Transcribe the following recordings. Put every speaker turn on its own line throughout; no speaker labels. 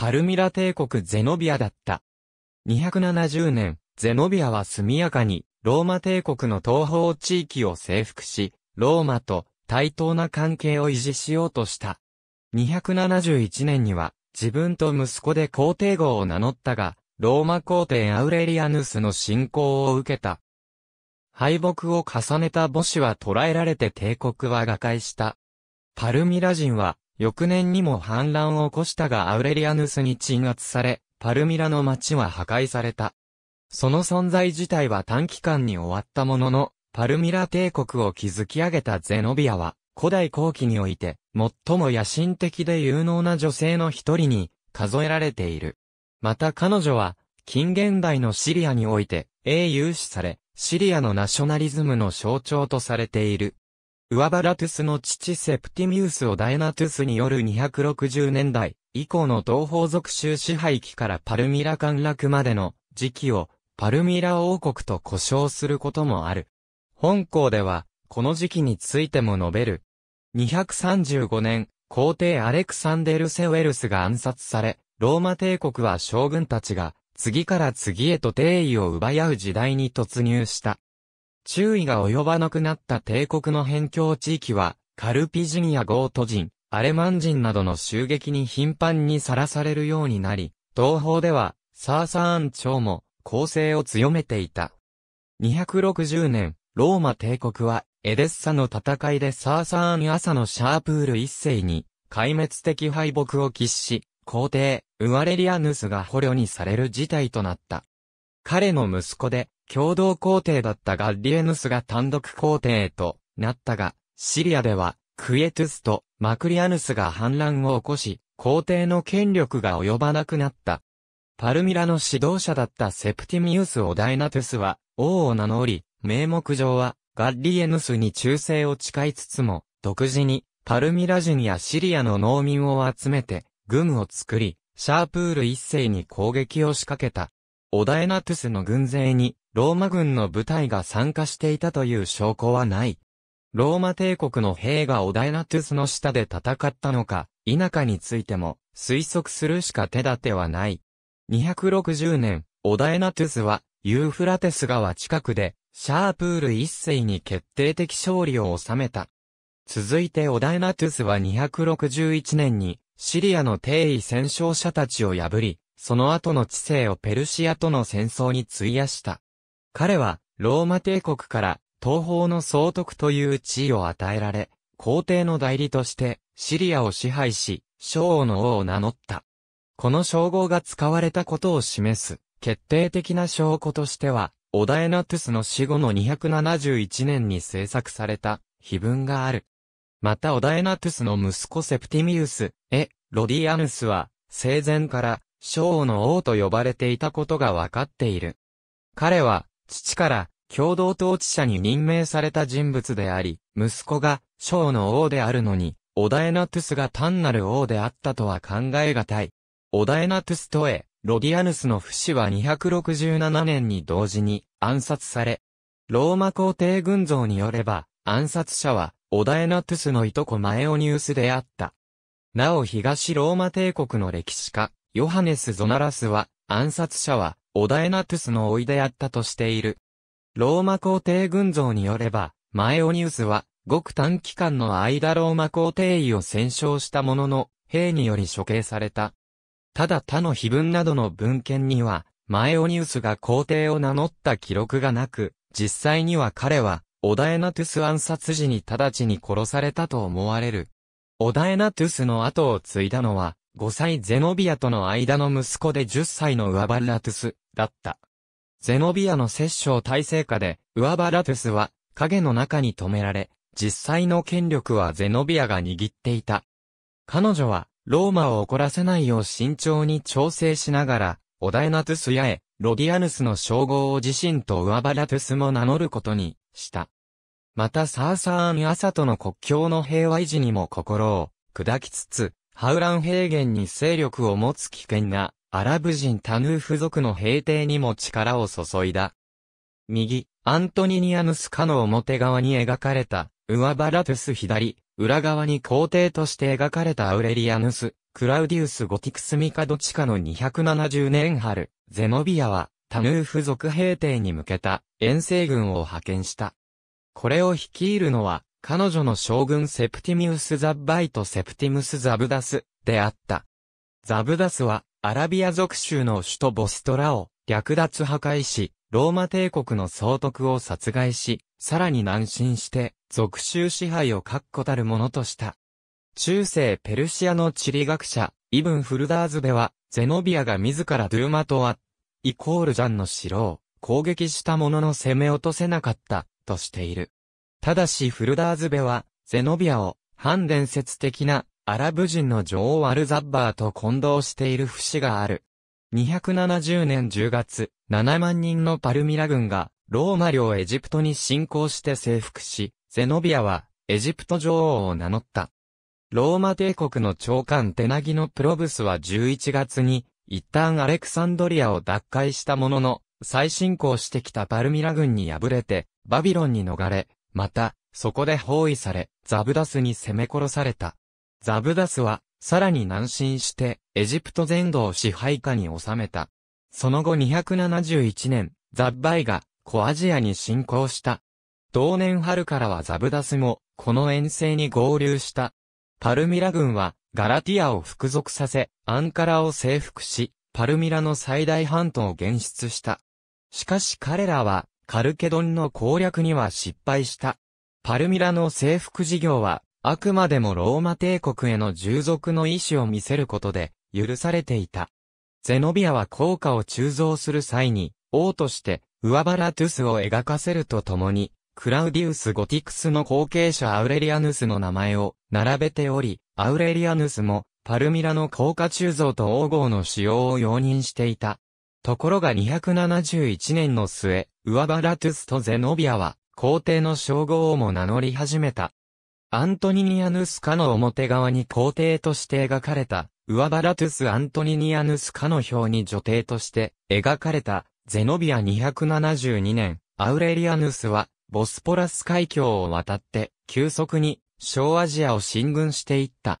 パルミラ帝国ゼノビアだった。270年、ゼノビアは速やかにローマ帝国の東方地域を征服し、ローマと対等な関係を維持しようとした。271年には自分と息子で皇帝号を名乗ったが、ローマ皇帝アウレリアヌスの侵攻を受けた。敗北を重ねた母子は捕らえられて帝国は瓦解した。パルミラ人は翌年にも反乱を起こしたがアウレリアヌスに鎮圧され、パルミラの町は破壊された。その存在自体は短期間に終わったものの、パルミラ帝国を築き上げたゼノビアは、古代後期において、最も野心的で有能な女性の一人に数えられている。また彼女は、近現代のシリアにおいて、英雄視され、シリアのナショナリズムの象徴とされている。ウアバラトゥスの父セプティミウスオダエナトゥスによる260年代以降の東方属州支配期からパルミラ陥落までの時期をパルミラ王国と呼称することもある。本校ではこの時期についても述べる。235年、皇帝アレクサンデル・セウェルスが暗殺され、ローマ帝国は将軍たちが次から次へと帝位を奪い合う時代に突入した。注意が及ばなくなった帝国の辺境地域は、カルピジンやゴート人、アレマン人などの襲撃に頻繁にさらされるようになり、東方では、サーサーン朝も攻勢を強めていた。260年、ローマ帝国は、エデッサの戦いでサーサーン朝のシャープール一世に、壊滅的敗北を喫し、皇帝、ウアレリアヌスが捕虜にされる事態となった。彼の息子で、共同皇帝だったガッリエヌスが単独皇帝となったが、シリアでは、クエトゥスとマクリアヌスが反乱を起こし、皇帝の権力が及ばなくなった。パルミラの指導者だったセプティミウス・オダイナトゥスは、王を名乗り、名目上は、ガッリエヌスに忠誠を誓いつつも、独自に、パルミラ人やシリアの農民を集めて、軍を作り、シャープール一世に攻撃を仕掛けた。オダエナトゥスの軍勢にローマ軍の部隊が参加していたという証拠はない。ローマ帝国の兵がオダエナトゥスの下で戦ったのか、否かについても推測するしか手立てはない。260年、オダエナトゥスはユーフラテス川近くでシャープール一世に決定的勝利を収めた。続いてオダエナトゥスは261年にシリアの帝位戦勝者たちを破り、その後の知性をペルシアとの戦争に費やした。彼は、ローマ帝国から東方の総督という地位を与えられ、皇帝の代理としてシリアを支配し、昭王の王を名乗った。この称号が使われたことを示す決定的な証拠としては、オダエナトゥスの死後の271年に制作された碑文がある。またオダエナトゥスの息子セプティミウス、エ、ロディアヌスは、生前から章の王と呼ばれていたことがわかっている。彼は、父から共同統治者に任命された人物であり、息子が章の王であるのに、オダエナトゥスが単なる王であったとは考えがたい。オダエナトゥスとエ、ロディアヌスの不死は267年に同時に暗殺され、ローマ皇帝軍像によれば、暗殺者は、オダエナトゥスのいとこマエオニウスであった。なお東ローマ帝国の歴史家、ヨハネス・ゾナラスは、暗殺者は、オダエナトゥスの甥であったとしている。ローマ皇帝群像によれば、マエオニウスは、ごく短期間の間ローマ皇帝位を戦勝したものの、兵により処刑された。ただ他の碑文などの文献には、マエオニウスが皇帝を名乗った記録がなく、実際には彼は、オダエナトゥス暗殺時に直ちに殺されたと思われる。オダエナトゥスの後を継いだのは、5歳ゼノビアとの間の息子で10歳のウアバラトゥス、だった。ゼノビアの摂政体制下で、ウアバラトゥスは、影の中に止められ、実際の権力はゼノビアが握っていた。彼女は、ローマを怒らせないよう慎重に調整しながら、オダエナトゥスやエ、ロディアヌスの称号を自身とウアバラトゥスも名乗ることに、した。またサーサーン・アサとの国境の平和維持にも心を砕きつつ、ハウラン平原に勢力を持つ危険なアラブ人タヌーフ族の平定にも力を注いだ。右、アントニニアヌスカの表側に描かれた、ウアバラトゥス左、裏側に皇帝として描かれたアウレリアヌス、クラウディウス・ゴティクス・ミカどちかの270年春、ゼノビアは、タヌーフ族兵艇に向けた遠征軍を派遣した。これを率いるのは、彼女の将軍セプティミウス・ザ・バイト・セプティムス・ザブダスであった。ザブダスはアラビア属州の首都ボストラを略奪破壊し、ローマ帝国の総督を殺害し、さらに南進して、属州支配を確固たるものとした。中世ペルシアの地理学者、イブン・フルダーズでは、ゼノビアが自らドゥーマトア、イコールジャンの城を攻撃したものの攻め落とせなかった、としている。ただしフルダーズベは、ゼノビアを、反伝説的な、アラブ人の女王アルザッバーと混同している節がある。270年10月、7万人のパルミラ軍が、ローマ領エジプトに侵攻して征服し、ゼノビアは、エジプト女王を名乗った。ローマ帝国の長官テナギのプロブスは11月に、一旦アレクサンドリアを奪回したものの、再侵攻してきたパルミラ軍に敗れて、バビロンに逃れ、また、そこで包囲され、ザブダスに攻め殺された。ザブダスは、さらに南進して、エジプト全土を支配下に収めた。その後271年、ザッバイが、コアジアに侵攻した。同年春からはザブダスも、この遠征に合流した。パルミラ軍は、ガラティアを服属させ、アンカラを征服し、パルミラの最大半島を現出した。しかし彼らは、カルケドンの攻略には失敗した。パルミラの征服事業は、あくまでもローマ帝国への従属の意思を見せることで、許されていた。ゼノビアは効果を鋳造する際に、王として、上原トゥスを描かせるとともに、クラウディウス・ゴティクスの後継者アウレリアヌスの名前を並べており、アウレリアヌスも、パルミラの効果鋳造と王号の使用を容認していた。ところが271年の末、ウアバラトゥスとゼノビアは、皇帝の称号をも名乗り始めた。アントニニアヌスカの表側に皇帝として描かれた、ウアバラトゥス・アントニニアヌスカの表に女帝として描かれた、ゼノビア272年、アウレリアヌスは、ボスポラス海峡を渡って、急速に、小アジアを進軍していった。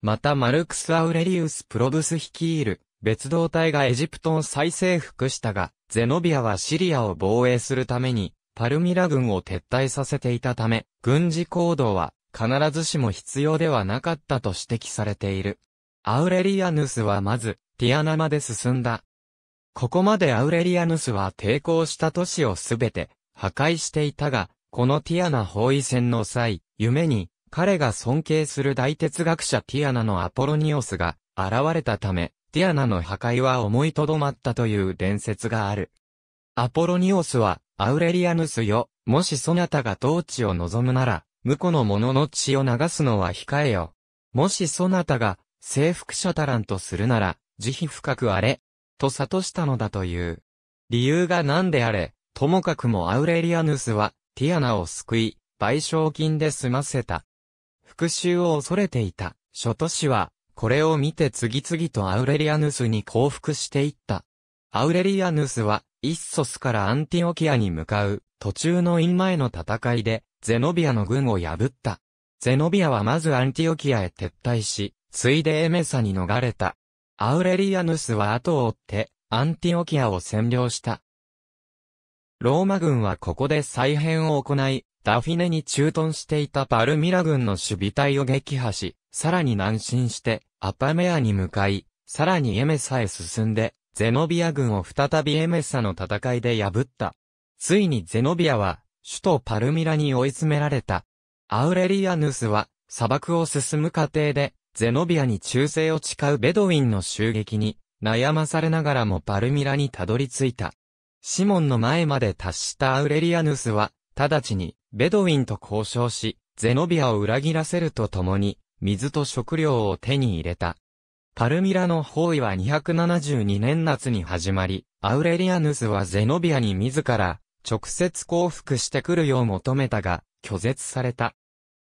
またマルクス・アウレリウス・プロブス率いる、別動隊がエジプトを再征服したが、ゼノビアはシリアを防衛するために、パルミラ軍を撤退させていたため、軍事行動は必ずしも必要ではなかったと指摘されている。アウレリアヌスはまず、ティアナまで進んだ。ここまでアウレリアヌスは抵抗した都市をすべて破壊していたが、このティアナ包囲戦の際、夢に、彼が尊敬する大哲学者ティアナのアポロニオスが現れたため、ティアナの破壊は思いとどまったという伝説がある。アポロニオスは、アウレリアヌスよ、もしそなたが統治を望むなら、婿の者の血を流すのは控えよ。もしそなたが、征服者たらんとするなら、慈悲深くあれ、と悟したのだという。理由が何であれ、ともかくもアウレリアヌスは、ティアナを救い、賠償金で済ませた。復讐を恐れていた、諸都市は、これを見て次々とアウレリアヌスに降伏していった。アウレリアヌスは、イッソスからアンティオキアに向かう、途中の院前の戦いで、ゼノビアの軍を破った。ゼノビアはまずアンティオキアへ撤退し、ついでエメサに逃れた。アウレリアヌスは後を追って、アンティオキアを占領した。ローマ軍はここで再編を行い、ダフィネに駐屯していたパルミラ軍の守備隊を撃破し、さらに南進して、アパメアに向かい、さらにエメサへ進んで、ゼノビア軍を再びエメサの戦いで破った。ついにゼノビアは、首都パルミラに追い詰められた。アウレリアヌスは、砂漠を進む過程で、ゼノビアに忠誠を誓うベドウィンの襲撃に、悩まされながらもパルミラにたどり着いた。シモンの前まで達したアウレリアヌスは、直ちに、ベドウィンと交渉し、ゼノビアを裏切らせるとともに、水と食料を手に入れた。パルミラの包囲は272年夏に始まり、アウレリアヌスはゼノビアに自ら直接降伏してくるよう求めたが、拒絶された。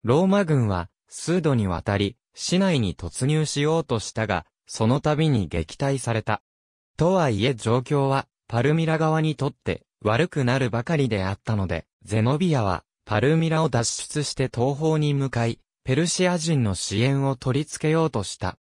ローマ軍は数度にわたり、市内に突入しようとしたが、その度に撃退された。とはいえ状況は、パルミラ側にとって悪くなるばかりであったので、ゼノビアは、パルミラを脱出して東方に向かい、ペルシア人の支援を取り付けようとした。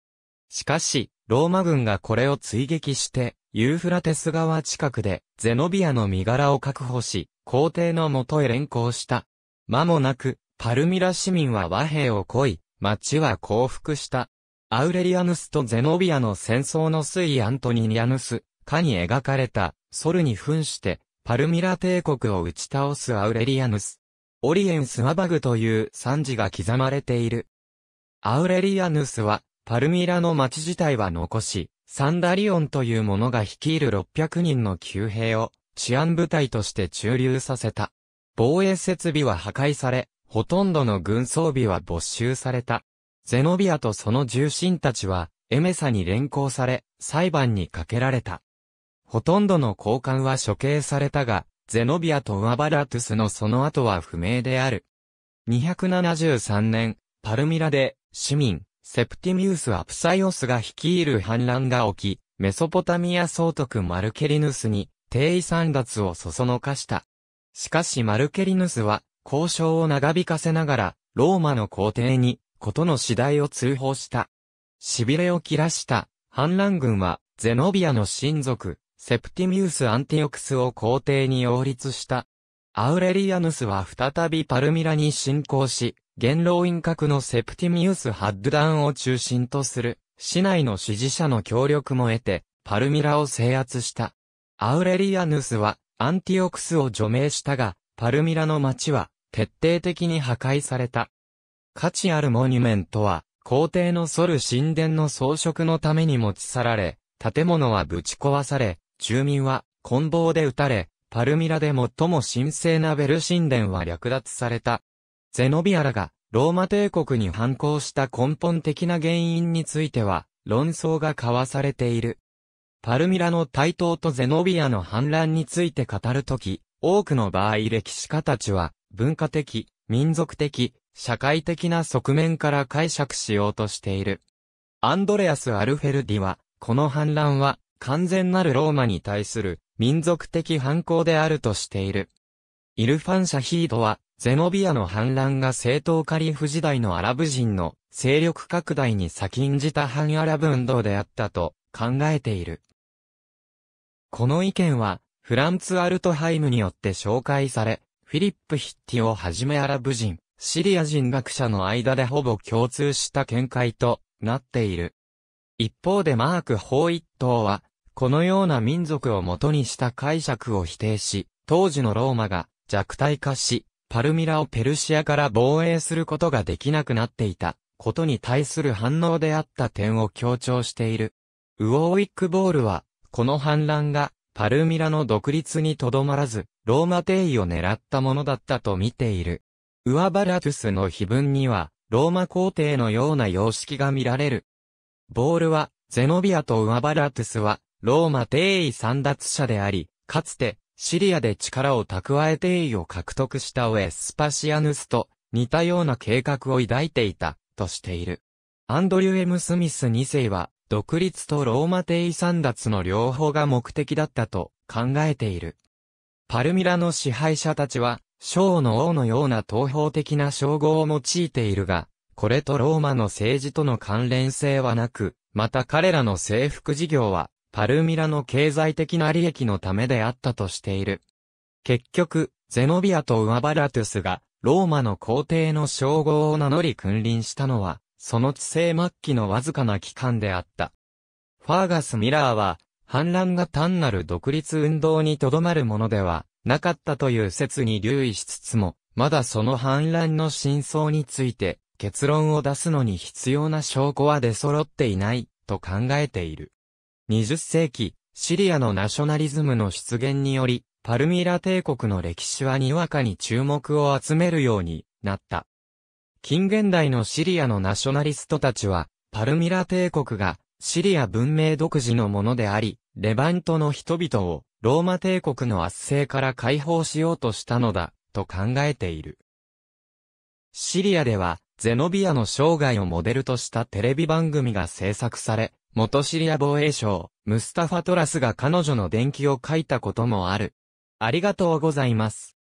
しかし、ローマ軍がこれを追撃して、ユーフラテス川近くで、ゼノビアの身柄を確保し、皇帝のもとへ連行した。間もなく、パルミラ市民は和平をい、町は降伏した。アウレリアヌスとゼノビアの戦争の推移アントニニアヌス、下に描かれた、ソルに扮して、パルミラ帝国を打ち倒すアウレリアヌス。オリエンスマバグという惨事が刻まれている。アウレリアヌスは、パルミラの町自体は残し、サンダリオンという者が率いる600人の旧兵を治安部隊として駐留させた。防衛設備は破壊され、ほとんどの軍装備は没収された。ゼノビアとその重臣たちは、エメサに連行され、裁判にかけられた。ほとんどの高官は処刑されたが、ゼノビアとアバラトゥスのその後は不明である。273年、パルミラで、市民、セプティミウス・アプサイオスが率いる反乱が起き、メソポタミア総督マルケリヌスに、定位三月をそそのかした。しかしマルケリヌスは、交渉を長引かせながら、ローマの皇帝に、ことの次第を通報した。痺れを切らした、反乱軍は、ゼノビアの親族、セプティミウス・アンティオクスを皇帝に擁立した。アウレリアヌスは再びパルミラに侵攻し、元老院閣のセプティミウス・ハッドダンを中心とする、市内の支持者の協力も得て、パルミラを制圧した。アウレリアヌスは、アンティオクスを除名したが、パルミラの町は、徹底的に破壊された。価値あるモニュメントは、皇帝のソル神殿の装飾のために持ち去られ、建物はぶち壊され、住民は、棍棒で撃たれ、パルミラで最も神聖なベル神殿は略奪された。ゼノビアラが、ローマ帝国に反抗した根本的な原因については、論争が交わされている。パルミラの台頭とゼノビアの反乱について語るとき、多くの場合歴史家たちは、文化的、民族的、社会的な側面から解釈しようとしている。アンドレアス・アルフェルディは、この反乱は、完全なるローマに対する民族的反抗であるとしている。イルファン・シャヒードは、ゼノビアの反乱が正統カリフ時代のアラブ人の勢力拡大に先んじた反アラブ運動であったと考えている。この意見は、フランツ・アルトハイムによって紹介され、フィリップ・ヒッティをはじめアラブ人、シリア人学者の間でほぼ共通した見解となっている。一方でマーク・ホーイットーは、このような民族を元にした解釈を否定し、当時のローマが弱体化し、パルミラをペルシアから防衛することができなくなっていたことに対する反応であった点を強調している。ウォーウィックボールは、この反乱がパルミラの独立にとどまらず、ローマ帝位を狙ったものだったと見ている。ウアバラトゥスの碑文には、ローマ皇帝のような様式が見られる。ボールは、ゼノビアとウアバラトゥスは、ローマ帝位三奪者であり、かつて、シリアで力を蓄え帝位を獲得したウェスパシアヌスと似たような計画を抱いていた、としている。アンドリュー・エム・スミス2世は、独立とローマ帝位三奪の両方が目的だったと考えている。パルミラの支配者たちは、小の王のような東方的な称号を用いているが、これとローマの政治との関連性はなく、また彼らの征服事業は、パルミラの経済的な利益のためであったとしている。結局、ゼノビアとウアバラトゥスが、ローマの皇帝の称号を名乗り君臨したのは、その治世末期のわずかな期間であった。ファーガス・ミラーは、反乱が単なる独立運動にとどまるものではなかったという説に留意しつつも、まだその反乱の真相について結論を出すのに必要な証拠は出揃っていないと考えている。20世紀、シリアのナショナリズムの出現により、パルミラ帝国の歴史はにわかに注目を集めるようになった。近現代のシリアのナショナリストたちは、パルミラ帝国がシリア文明独自のものであり、レバントの人々をローマ帝国の圧政から解放しようとしたのだ、と考えている。シリアでは、ゼノビアの生涯をモデルとしたテレビ番組が制作され、元シリア防衛省、ムスタファトラスが彼女の伝記を書いたこともある。ありがとうございます。